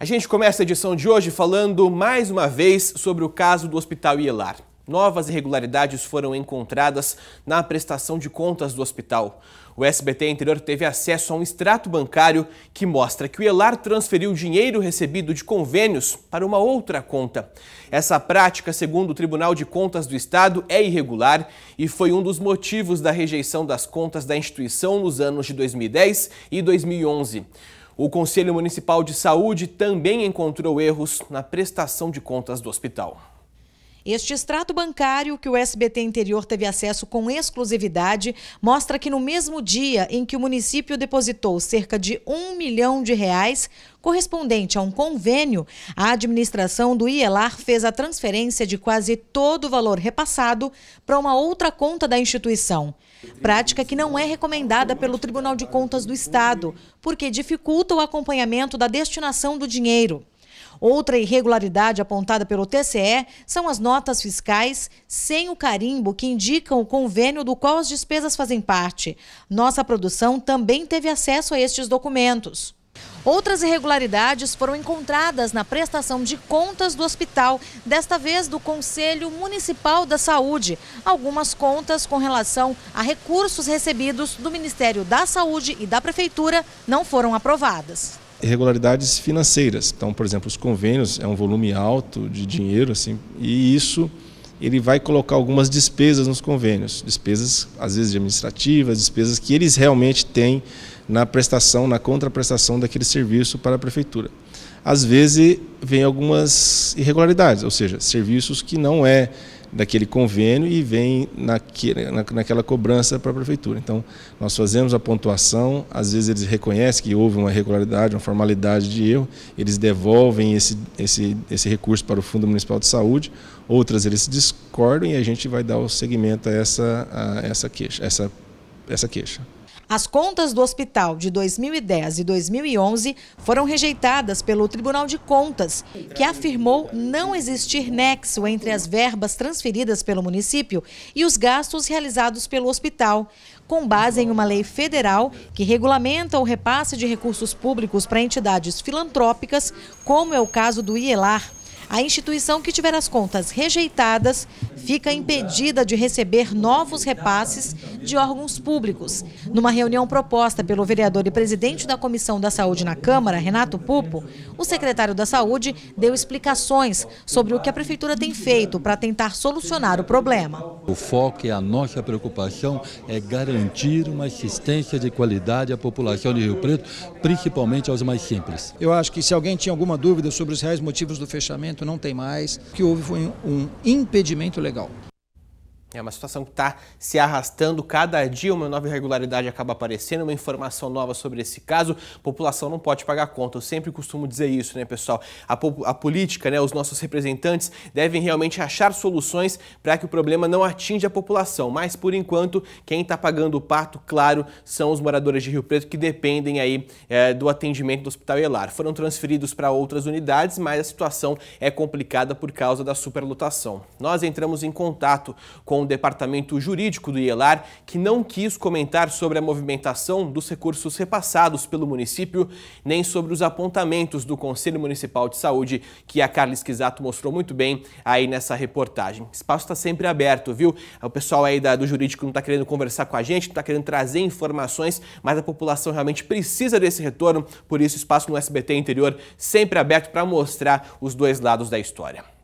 A gente começa a edição de hoje falando mais uma vez sobre o caso do Hospital Ielar. Novas irregularidades foram encontradas na prestação de contas do hospital. O SBT Interior teve acesso a um extrato bancário que mostra que o Ielar transferiu dinheiro recebido de convênios para uma outra conta. Essa prática, segundo o Tribunal de Contas do Estado, é irregular e foi um dos motivos da rejeição das contas da instituição nos anos de 2010 e 2011. O Conselho Municipal de Saúde também encontrou erros na prestação de contas do hospital. Este extrato bancário que o SBT Interior teve acesso com exclusividade mostra que no mesmo dia em que o município depositou cerca de um milhão de reais, correspondente a um convênio, a administração do IELAR fez a transferência de quase todo o valor repassado para uma outra conta da instituição. Prática que não é recomendada pelo Tribunal de Contas do Estado, porque dificulta o acompanhamento da destinação do dinheiro. Outra irregularidade apontada pelo TCE são as notas fiscais sem o carimbo que indicam o convênio do qual as despesas fazem parte. Nossa produção também teve acesso a estes documentos. Outras irregularidades foram encontradas na prestação de contas do hospital, desta vez do Conselho Municipal da Saúde. Algumas contas com relação a recursos recebidos do Ministério da Saúde e da Prefeitura não foram aprovadas irregularidades financeiras. Então, por exemplo, os convênios é um volume alto de dinheiro, assim, e isso ele vai colocar algumas despesas nos convênios, despesas às vezes administrativas, despesas que eles realmente têm na prestação, na contraprestação daquele serviço para a prefeitura. Às vezes vem algumas irregularidades, ou seja, serviços que não é daquele convênio e vem naquele, na, naquela cobrança para a prefeitura. Então, nós fazemos a pontuação, às vezes eles reconhecem que houve uma irregularidade, uma formalidade de erro, eles devolvem esse, esse, esse recurso para o Fundo Municipal de Saúde, outras eles discordam e a gente vai dar o seguimento a essa, a essa queixa. Essa, essa queixa. As contas do hospital de 2010 e 2011 foram rejeitadas pelo Tribunal de Contas, que afirmou não existir nexo entre as verbas transferidas pelo município e os gastos realizados pelo hospital, com base em uma lei federal que regulamenta o repasse de recursos públicos para entidades filantrópicas, como é o caso do IELAR a instituição que tiver as contas rejeitadas fica impedida de receber novos repasses de órgãos públicos. Numa reunião proposta pelo vereador e presidente da Comissão da Saúde na Câmara, Renato Pupo, o secretário da Saúde deu explicações sobre o que a Prefeitura tem feito para tentar solucionar o problema. O foco e a nossa preocupação é garantir uma assistência de qualidade à população de Rio Preto, principalmente aos mais simples. Eu acho que se alguém tinha alguma dúvida sobre os reais motivos do fechamento, não tem mais. O que houve foi um impedimento legal. É uma situação que está se arrastando cada dia, uma nova irregularidade acaba aparecendo, uma informação nova sobre esse caso. A população não pode pagar conta. Eu sempre costumo dizer isso, né, pessoal? A, a política, né, os nossos representantes devem realmente achar soluções para que o problema não atinja a população. Mas, por enquanto, quem está pagando o pato, claro, são os moradores de Rio Preto que dependem aí é, do atendimento do Hospital Elar. Foram transferidos para outras unidades, mas a situação é complicada por causa da superlotação. Nós entramos em contato com com o departamento jurídico do IELAR, que não quis comentar sobre a movimentação dos recursos repassados pelo município, nem sobre os apontamentos do Conselho Municipal de Saúde, que a Carla Esquisato mostrou muito bem aí nessa reportagem. O espaço está sempre aberto, viu? O pessoal aí da, do jurídico não está querendo conversar com a gente, não está querendo trazer informações, mas a população realmente precisa desse retorno, por isso o espaço no SBT Interior sempre aberto para mostrar os dois lados da história.